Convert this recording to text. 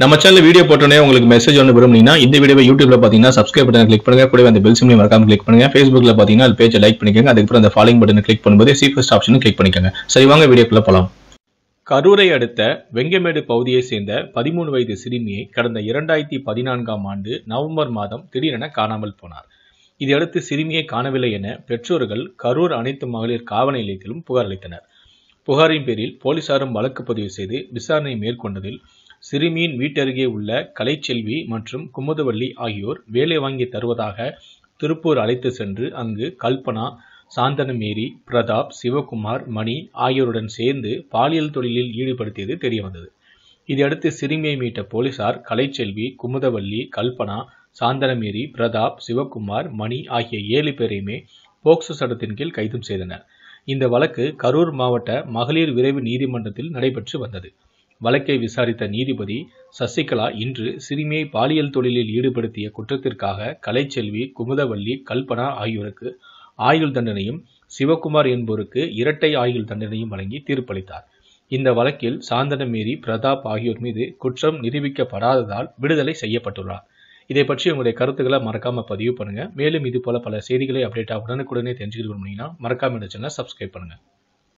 நம்ம channel video போட்டோன்னே உங்களுக்கு மெசேஜ் ஒன்று விரும்புனீங்கன்னா இந்த வீடியோ யூடியூப்ல பார்த்தீங்கன்னா சப்ஸ்கிரைப் பட்டன் கிளிக் பண்ணுங்க கூட அந்த பெல் சிம்லையும் மறக்காம கிளிக் பண்ணுங்க ஃபேஸ்புக்ல பார்த்தீங்கன்னா அது பேஜை லைக் பண்ணிக்கோங்க அதுக்கப்புறம் அந்த ஃபாலோயிங் பட்டன் கிளிக் பண்ணும்போது சீஃபஸ்ட் ஆப்ஷன் கிளிக் பண்ணிக்கோங்க சரி வாங்க வீடியோக்குள்ள போகலாம் கரூரை அடுத்த வெங்கமேடு பகுதியை சேர்ந்த பதிமூணு வயது சிறுமியை கடந்த இரண்டாயிரத்தி பதினான்காம் ஆண்டு நவம்பர் மாதம் திடீரென காணாமல் போனார் இதையடுத்து சிறுமியை காணவில்லை என பெற்றோர்கள் கரூர் அனைத்து மகளிர் காவல் நிலையத்திலும் புகார் அளித்தனர் புகாரின் பேரில் போலீசாரும் வழக்கு பதிவு செய்து விசாரணை மேற்கொண்டதில் சிறுமியின் வீட்டருகே உள்ள கலைச்செல்வி மற்றும் குமுதவள்ளி ஆகியோர் வேலை வாங்கி தருவதாக திருப்பூர் அழைத்து சென்று அங்கு கல்பனா சாந்தனமேரி பிரதாப் சிவகுமார் மணி ஆகியோருடன் சேர்ந்து பாலியல் தொழிலில் ஈடுபடுத்தியது தெரியவந்தது இதையடுத்து சிறுமியை மீட்ட போலீசார் கலைச்செல்வி குமுதவள்ளி கல்பனா சாந்தனமேரி பிரதாப் சிவகுமார் மணி ஆகிய ஏழு பேரையுமே போக்சோ சட்டத்தின் கீழ் கைதும் செய்தனர் இந்த வழக்கு கரூர் மாவட்ட மகளிர் விரைவு நீதிமன்றத்தில் நடைபெற்று வந்தது வழக்கை விசாரித்த நீதிபதி சசிகலா இன்று சிறுமியை பாலியல் தொழிலில் ஈடுபடுத்திய குற்றத்திற்காக கலைச்செல்வி குமுதவள்ளி கல்பனா ஆகியோருக்கு ஆயுள் தண்டனையும் சிவகுமார் என்போருக்கு இரட்டை ஆயுள் தண்டனையும் வழங்கி தீர்ப்பளித்தார் இந்த வழக்கில் சாந்தனமேரி பிரதாப் ஆகியோர் மீது குற்றம் நிரூபிக்கப்படாததால் விடுதலை செய்யப்பட்டுள்ளார் இதை பற்றி உங்களுடைய கருத்துக்களை மறக்காம பதிவு பண்ணுங்க மேலும் இது போல பல செய்திகளை அப்டேட்டாக உடனுக்குடனே தெரிஞ்சுக்கிட்டு முடியும்னா மறக்காம இந்த சேனலை சப்ஸ்கிரைப் பண்ணுங்க